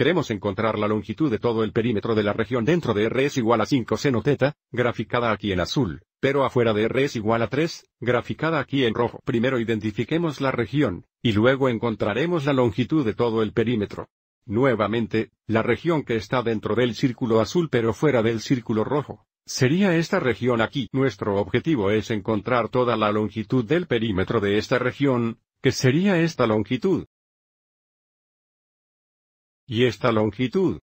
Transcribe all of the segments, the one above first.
Queremos encontrar la longitud de todo el perímetro de la región dentro de R es igual a 5 seno teta, graficada aquí en azul, pero afuera de R es igual a 3, graficada aquí en rojo. Primero identifiquemos la región, y luego encontraremos la longitud de todo el perímetro. Nuevamente, la región que está dentro del círculo azul pero fuera del círculo rojo. Sería esta región aquí. Nuestro objetivo es encontrar toda la longitud del perímetro de esta región, que sería esta longitud y esta longitud.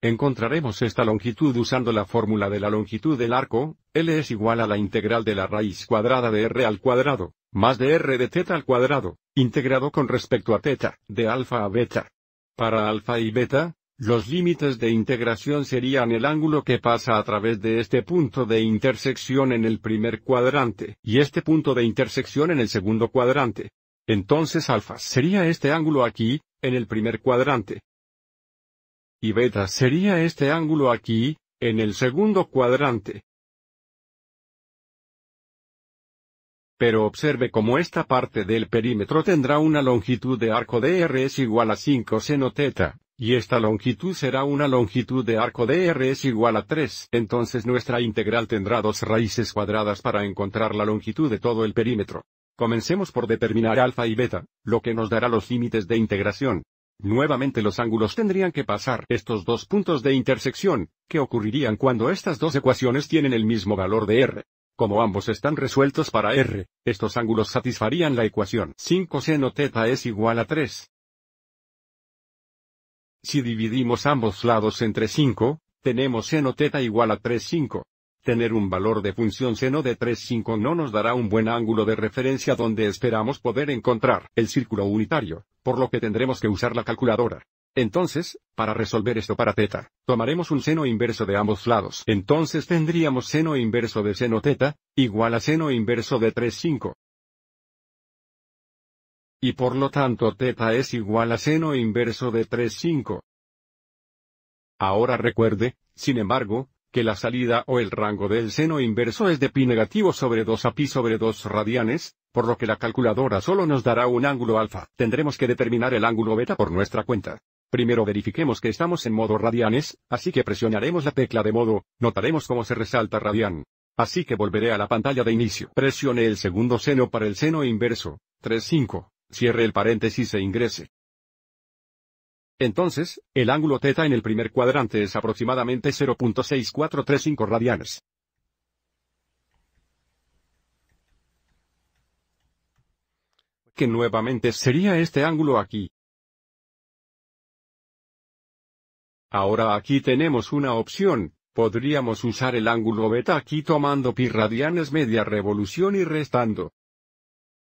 Encontraremos esta longitud usando la fórmula de la longitud del arco, L es igual a la integral de la raíz cuadrada de R al cuadrado, más de R de theta al cuadrado, integrado con respecto a teta, de alfa a beta. Para alfa y beta, los límites de integración serían el ángulo que pasa a través de este punto de intersección en el primer cuadrante y este punto de intersección en el segundo cuadrante, entonces alfa sería este ángulo aquí, en el primer cuadrante. Y beta sería este ángulo aquí, en el segundo cuadrante. Pero observe cómo esta parte del perímetro tendrá una longitud de arco de R es igual a 5 seno teta, y esta longitud será una longitud de arco de R es igual a 3. Entonces nuestra integral tendrá dos raíces cuadradas para encontrar la longitud de todo el perímetro. Comencemos por determinar alfa y beta, lo que nos dará los límites de integración. Nuevamente los ángulos tendrían que pasar estos dos puntos de intersección, que ocurrirían cuando estas dos ecuaciones tienen el mismo valor de r. Como ambos están resueltos para r, estos ángulos satisfarían la ecuación 5 seno teta es igual a 3. Si dividimos ambos lados entre 5, tenemos seno teta igual a 3 5. Tener un valor de función seno de 3,5 no nos dará un buen ángulo de referencia donde esperamos poder encontrar el círculo unitario, por lo que tendremos que usar la calculadora. Entonces, para resolver esto para teta, tomaremos un seno inverso de ambos lados. Entonces tendríamos seno inverso de seno teta, igual a seno inverso de 3,5. Y por lo tanto teta es igual a seno inverso de 3,5. Ahora recuerde, sin embargo, que la salida o el rango del seno inverso es de pi negativo sobre 2 a pi sobre 2 radianes, por lo que la calculadora solo nos dará un ángulo alfa. Tendremos que determinar el ángulo beta por nuestra cuenta. Primero verifiquemos que estamos en modo radianes, así que presionaremos la tecla de modo, notaremos cómo se resalta radian. Así que volveré a la pantalla de inicio. Presione el segundo seno para el seno inverso, 3,5, cierre el paréntesis e ingrese. Entonces, el ángulo θ en el primer cuadrante es aproximadamente 0.6435 radianes. Que nuevamente sería este ángulo aquí. Ahora aquí tenemos una opción, podríamos usar el ángulo beta aquí tomando pi radianes media revolución y restando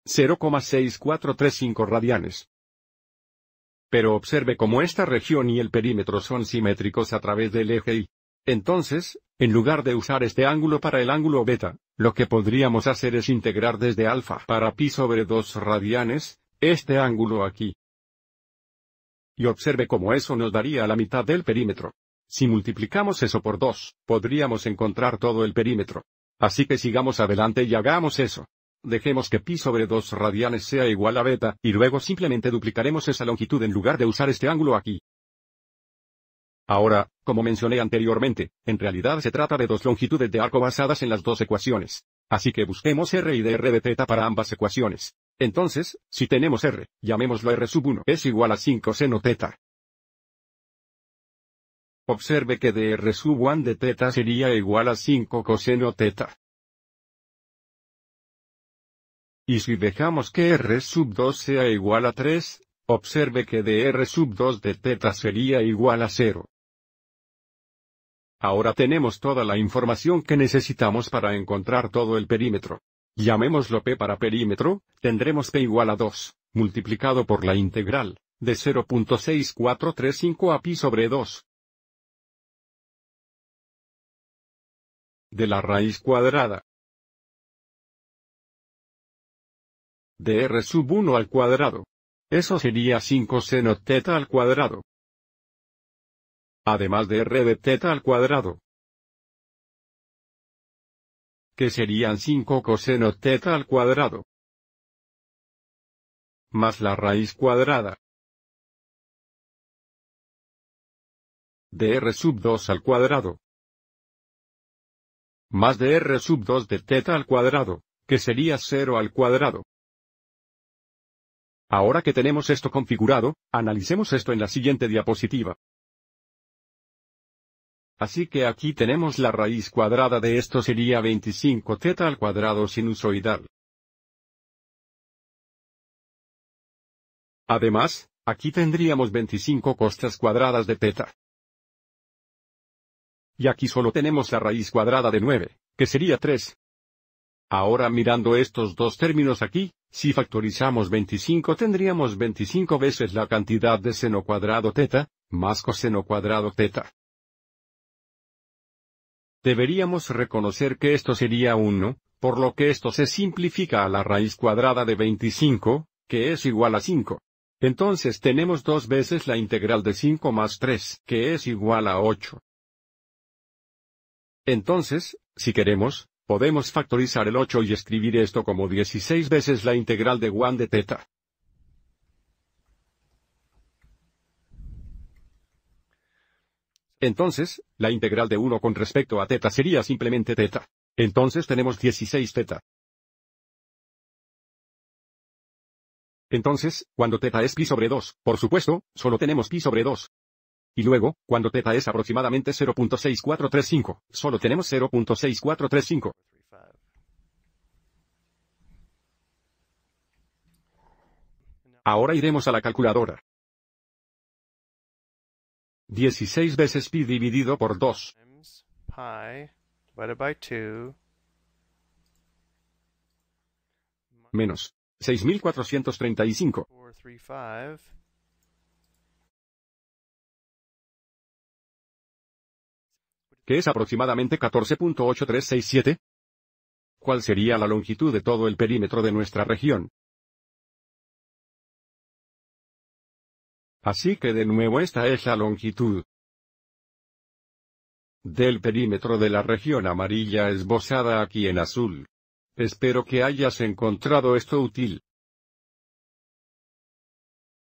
0,6435 radianes. Pero observe cómo esta región y el perímetro son simétricos a través del eje Y. Entonces, en lugar de usar este ángulo para el ángulo beta, lo que podríamos hacer es integrar desde alfa para pi sobre 2 radianes, este ángulo aquí. Y observe cómo eso nos daría la mitad del perímetro. Si multiplicamos eso por 2, podríamos encontrar todo el perímetro. Así que sigamos adelante y hagamos eso. Dejemos que pi sobre 2 radianes sea igual a beta, y luego simplemente duplicaremos esa longitud en lugar de usar este ángulo aquí. Ahora, como mencioné anteriormente, en realidad se trata de dos longitudes de arco basadas en las dos ecuaciones. Así que busquemos r y dr de theta para ambas ecuaciones. Entonces, si tenemos r, llamémoslo r sub 1 es igual a 5 seno theta. Observe que dr sub 1 de theta sería igual a 5 coseno theta. Y si dejamos que R sub 2 sea igual a 3, observe que de R sub 2 de teta sería igual a 0. Ahora tenemos toda la información que necesitamos para encontrar todo el perímetro. Llamémoslo P para perímetro, tendremos P igual a 2, multiplicado por la integral, de 0.6435 a pi sobre 2. De la raíz cuadrada. de r sub 1 al cuadrado. Eso sería 5 seno teta al cuadrado. Además de r de teta al cuadrado. Que serían 5 coseno teta al cuadrado. Más la raíz cuadrada. De r sub 2 al cuadrado. Más de r sub 2 de teta al cuadrado, que sería 0 al cuadrado. Ahora que tenemos esto configurado, analicemos esto en la siguiente diapositiva. Así que aquí tenemos la raíz cuadrada de esto sería 25 teta al cuadrado sinusoidal. Además, aquí tendríamos 25 costas cuadradas de teta. Y aquí solo tenemos la raíz cuadrada de 9, que sería 3. Ahora mirando estos dos términos aquí, si factorizamos 25 tendríamos 25 veces la cantidad de seno cuadrado teta, más coseno cuadrado teta. Deberíamos reconocer que esto sería 1, por lo que esto se simplifica a la raíz cuadrada de 25, que es igual a 5. Entonces tenemos dos veces la integral de 5 más 3, que es igual a 8. Entonces, si queremos, Podemos factorizar el 8 y escribir esto como 16 veces la integral de 1 de teta. Entonces, la integral de 1 con respecto a teta sería simplemente teta. Entonces tenemos 16 teta. Entonces, cuando teta es pi sobre 2, por supuesto, solo tenemos pi sobre 2. Y luego, cuando teta es aproximadamente 0.6435, solo tenemos 0.6435. Ahora iremos a la calculadora. 16 veces pi dividido por 2. Menos 6435. que es aproximadamente 14.8367? ¿Cuál sería la longitud de todo el perímetro de nuestra región? Así que de nuevo esta es la longitud del perímetro de la región amarilla esbozada aquí en azul. Espero que hayas encontrado esto útil.